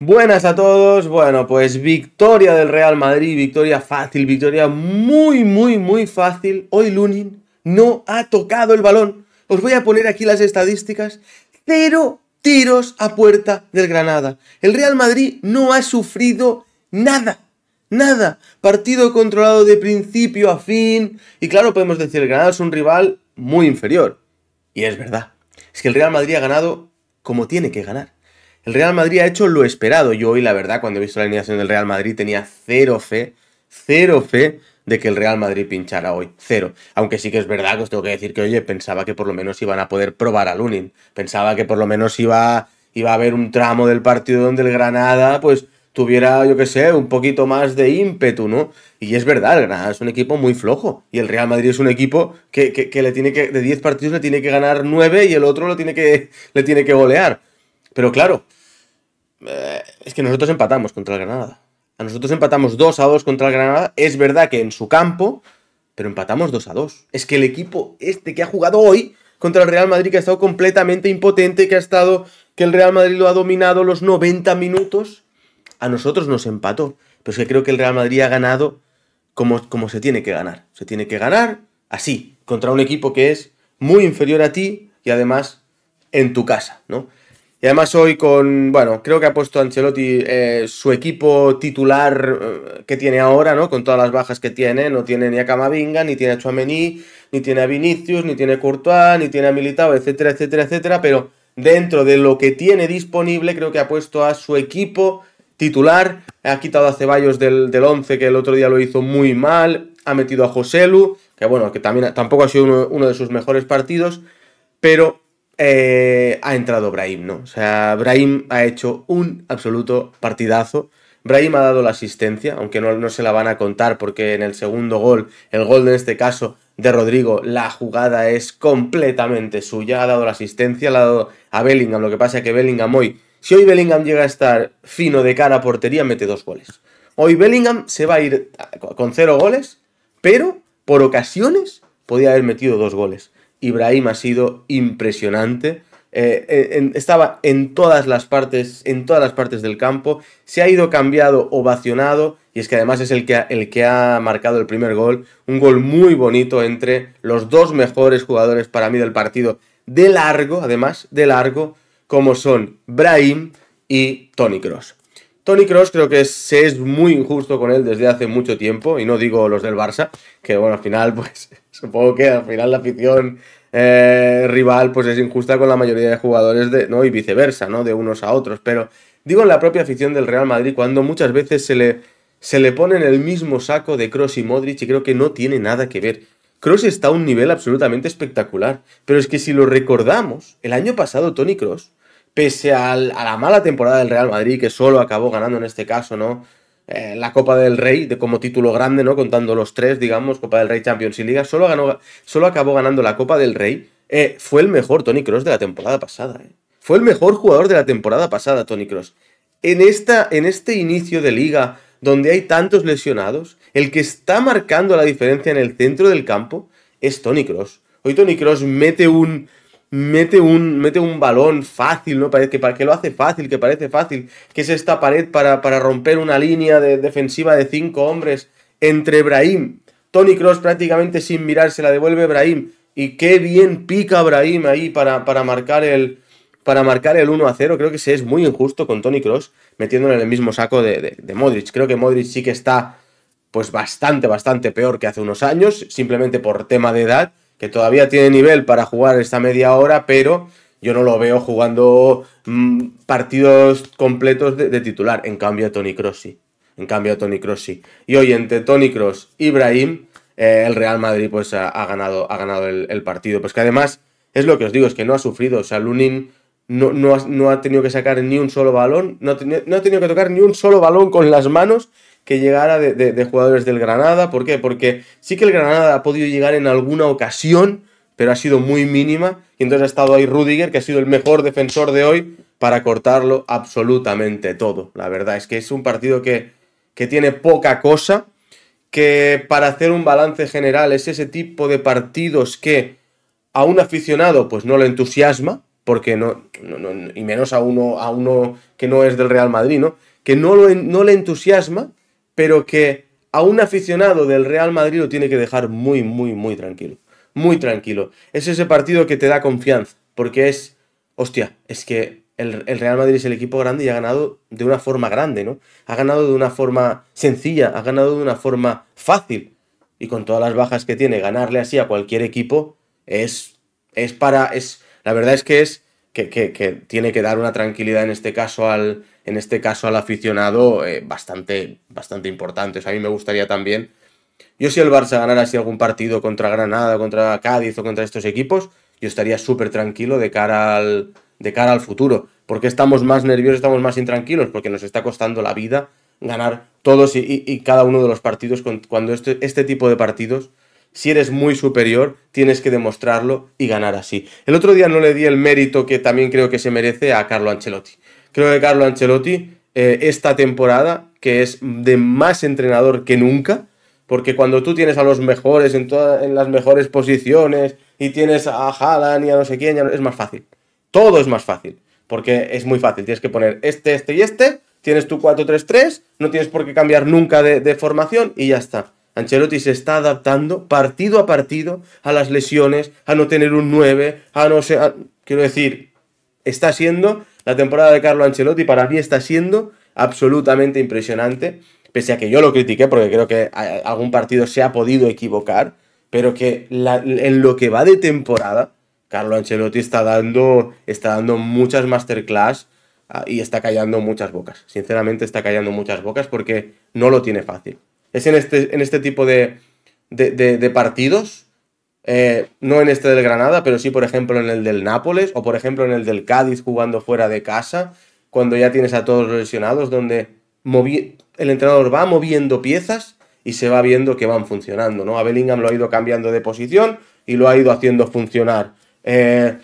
Buenas a todos, bueno pues victoria del Real Madrid, victoria fácil, victoria muy muy muy fácil. Hoy Lunin no ha tocado el balón. Os voy a poner aquí las estadísticas. Cero tiros a puerta del Granada. El Real Madrid no ha sufrido nada, nada. Partido controlado de principio a fin. Y claro, podemos decir, el Granada es un rival muy inferior. Y es verdad. Es que el Real Madrid ha ganado como tiene que ganar el Real Madrid ha hecho lo esperado. Yo hoy, la verdad, cuando he visto la alineación del Real Madrid, tenía cero fe, cero fe de que el Real Madrid pinchara hoy. Cero. Aunque sí que es verdad que os tengo que decir que, oye, pensaba que por lo menos iban a poder probar a Lunin. Pensaba que por lo menos iba, iba a haber un tramo del partido donde el Granada, pues, tuviera, yo qué sé, un poquito más de ímpetu, ¿no? Y es verdad, el Granada es un equipo muy flojo. Y el Real Madrid es un equipo que, que, que le tiene que, de 10 partidos le tiene que ganar 9 y el otro lo tiene que, le tiene que golear. Pero claro, eh, es que nosotros empatamos contra el Granada. A nosotros empatamos 2 a 2 contra el Granada. Es verdad que en su campo, pero empatamos 2 a 2. Es que el equipo este que ha jugado hoy contra el Real Madrid, que ha estado completamente impotente, que ha estado. que el Real Madrid lo ha dominado los 90 minutos, a nosotros nos empató. Pero es que creo que el Real Madrid ha ganado como, como se tiene que ganar. Se tiene que ganar así, contra un equipo que es muy inferior a ti y además en tu casa, ¿no? Y además hoy con, bueno, creo que ha puesto Ancelotti eh, su equipo titular eh, que tiene ahora, ¿no? Con todas las bajas que tiene, no tiene ni a Camavinga, ni tiene a Chuamení, ni tiene a Vinicius, ni tiene a Courtois, ni tiene a Militao, etcétera, etcétera, etcétera, pero dentro de lo que tiene disponible creo que ha puesto a su equipo titular, ha quitado a Ceballos del, del 11 que el otro día lo hizo muy mal, ha metido a Joselu, que bueno, que también tampoco ha sido uno de sus mejores partidos, pero eh, ha entrado Brahim, ¿no? O sea, Brahim ha hecho un absoluto partidazo. Brahim ha dado la asistencia, aunque no, no se la van a contar porque en el segundo gol, el gol en este caso de Rodrigo, la jugada es completamente suya. Ha dado la asistencia, la ha dado a Bellingham. Lo que pasa es que Bellingham hoy, si hoy Bellingham llega a estar fino de cara a portería, mete dos goles. Hoy Bellingham se va a ir con cero goles, pero por ocasiones podía haber metido dos goles. Ibrahim ha sido impresionante. Eh, eh, estaba en todas las partes, en todas las partes del campo. Se ha ido cambiado, ovacionado, y es que además es el que, ha, el que ha marcado el primer gol. Un gol muy bonito entre los dos mejores jugadores para mí del partido. De largo, además, de largo, como son Brahim y Tony Cross. Tony Cross creo que se es muy injusto con él desde hace mucho tiempo, y no digo los del Barça, que bueno, al final, pues supongo que al final la afición eh, rival pues es injusta con la mayoría de jugadores, de, ¿no? Y viceversa, ¿no? De unos a otros, pero digo en la propia afición del Real Madrid, cuando muchas veces se le, se le pone en el mismo saco de Cross y Modric, y creo que no tiene nada que ver. Cross está a un nivel absolutamente espectacular, pero es que si lo recordamos, el año pasado Tony Cross pese a la mala temporada del Real Madrid, que solo acabó ganando en este caso, ¿no? Eh, la Copa del Rey de, como título grande, ¿no? Contando los tres, digamos, Copa del Rey, Champions y Liga, solo, ganó, solo acabó ganando la Copa del Rey. Eh, fue el mejor Tony Cross de la temporada pasada. Eh. Fue el mejor jugador de la temporada pasada, Tony Cross. En, en este inicio de liga, donde hay tantos lesionados, el que está marcando la diferencia en el centro del campo es Tony Cross. Hoy Tony Cross mete un, mete un, mete un balón fácil, ¿no? Que, que lo hace fácil, que parece fácil, que es esta pared para, para romper una línea de, defensiva de cinco hombres entre Brahim. Tony Cross prácticamente sin mirar se la devuelve Brahim. Y qué bien pica Brahim ahí para, para marcar el. Para marcar el 1 a 0, creo que se es muy injusto con Tony Cross metiéndole en el mismo saco de, de Modric. Creo que Modric sí que está, pues bastante, bastante peor que hace unos años, simplemente por tema de edad que todavía tiene nivel para jugar esta media hora, pero yo no lo veo jugando mm, partidos completos de, titular. En cambio, Tony Crossi En cambio, Tony Crossi Y hoy, entre Tony Cross y Ibrahim, eh, el Real Madrid pues, ha, ganado, ha ganado el, el, partido. Pues que además, es lo que os digo, es que no ha sufrido. O sea, Lunin no, ha, tenido que sacar ni un solo balón, no ha, no ha, tenido que tocar ni un solo balón con las manos que llegara de, jugadores del Granada. ¿Por qué? Porque sí que el Granada ha podido llegar en alguna ocasión, pero ha sido muy mínima. Y entonces ha estado ahí Rudiger, que ha sido el mejor defensor de hoy, para cortarlo absolutamente todo. La verdad es que es un partido que, que tiene poca cosa, que para hacer un balance general es ese tipo de partidos que a un aficionado pues no lo entusiasma, porque no, y menos a uno, a uno que no es del Real Madrid, ¿no? Que no, no le entusiasma, pero que a un aficionado del Real Madrid lo tiene que dejar muy, muy, muy tranquilo. Muy tranquilo. Es ese partido que te da confianza, porque es, hostia, es que el, Real Madrid es el equipo grande y ha ganado de una forma grande, ¿no? Ha ganado de una forma sencilla, ha ganado de una forma fácil. Y con todas las bajas que tiene, ganarle así a cualquier equipo es, es para... Es, la verdad es que es que, tiene que dar una tranquilidad en este caso al, en este caso al aficionado eh, bastante, bastante importante. a mí me gustaría también. Yo si el Barça ganara así algún partido contra Granada, contra Cádiz o contra estos equipos, yo estaría súper tranquilo de cara al, de cara al futuro. Porque estamos más nerviosos, estamos más intranquilos, porque nos está costando la vida ganar todos y, cada uno de los partidos cuando este, este tipo de partidos si eres muy superior, tienes que demostrarlo y ganar así. El otro día no le di el mérito que también creo que se merece a Carlo Ancelotti. Creo que Carlo Ancelotti, eh, esta temporada, que es de más entrenador que nunca, porque cuando tú tienes a los mejores en, todas en las mejores posiciones y tienes a Haaland y a no sé quién, es más fácil. Todo es más fácil, porque es muy fácil. Tienes que poner este, este y este, tienes tu 4-3-3, no tienes por qué cambiar nunca de formación y ya está. Ancelotti se está adaptando partido a partido a las lesiones, a no tener un 9, a no ser... Quiero decir, está siendo, la temporada de Carlo Ancelotti para mí está siendo absolutamente impresionante, pese a que yo lo critiqué porque creo que algún partido se ha podido equivocar, pero que en lo que va de temporada, Carlo Ancelotti está dando, está dando muchas masterclass ah, y está callando muchas bocas. Sinceramente está callando muchas bocas porque no lo tiene fácil es en este, en este tipo de, partidos, eh, no en este del Granada, pero sí, por ejemplo, en el del Nápoles o, por ejemplo, en el del Cádiz jugando fuera de casa, cuando ya tienes a todos lesionados, donde el entrenador va moviendo piezas y se va viendo que van funcionando, ¿no? A Bellingham lo ha ido cambiando de posición y lo ha ido haciendo funcionar. Eh,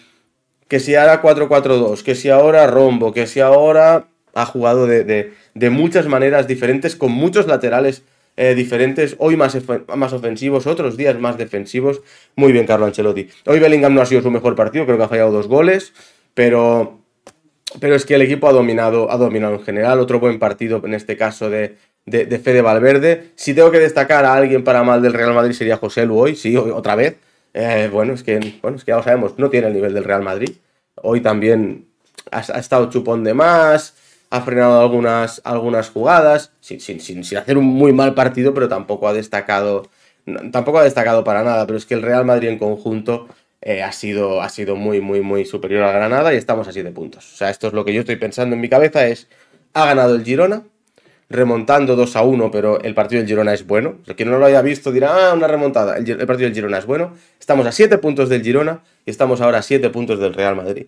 que si ahora 4-4-2, que si ahora rombo, que si ahora ha jugado de, de, muchas maneras diferentes, con muchos laterales eh, diferentes, hoy más, más ofensivos, otros días más defensivos. Muy bien, Carlo Ancelotti. Hoy Bellingham no ha sido su mejor partido, creo que ha fallado dos goles, pero, pero es que el equipo ha dominado, ha dominado en general. Otro buen partido en este caso de, de, Fede Valverde. Si tengo que destacar a alguien para mal del Real Madrid sería José Luis, sí, otra vez. Eh, bueno, es que, bueno, que ya lo sabemos, no tiene el nivel del Real Madrid. Hoy también ha estado chupón de más ha frenado algunas, jugadas, sin, sin, hacer un muy mal partido, pero tampoco ha destacado, tampoco ha destacado para nada. Pero es que el Real Madrid en conjunto eh, ha, sido, muy, muy, muy superior a Granada y estamos a 7 puntos. O sea, esto es lo que yo estoy pensando en mi cabeza, es, ha ganado el Girona, remontando 2 a 1, pero el partido del Girona es bueno. Quien no lo haya visto dirá, ah, una remontada. El, el, partido del Girona es bueno. Estamos a 7 puntos del Girona y estamos ahora a 7 puntos del Real Madrid.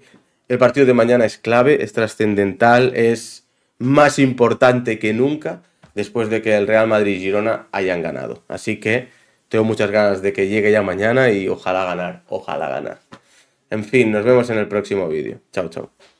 El partido de mañana es clave, es trascendental, es más importante que nunca después de que el Real Madrid y Girona hayan ganado. Así que tengo muchas ganas de que llegue ya mañana y ojalá ganar, ojalá ganar. En fin, nos vemos en el próximo vídeo. Chao, chao.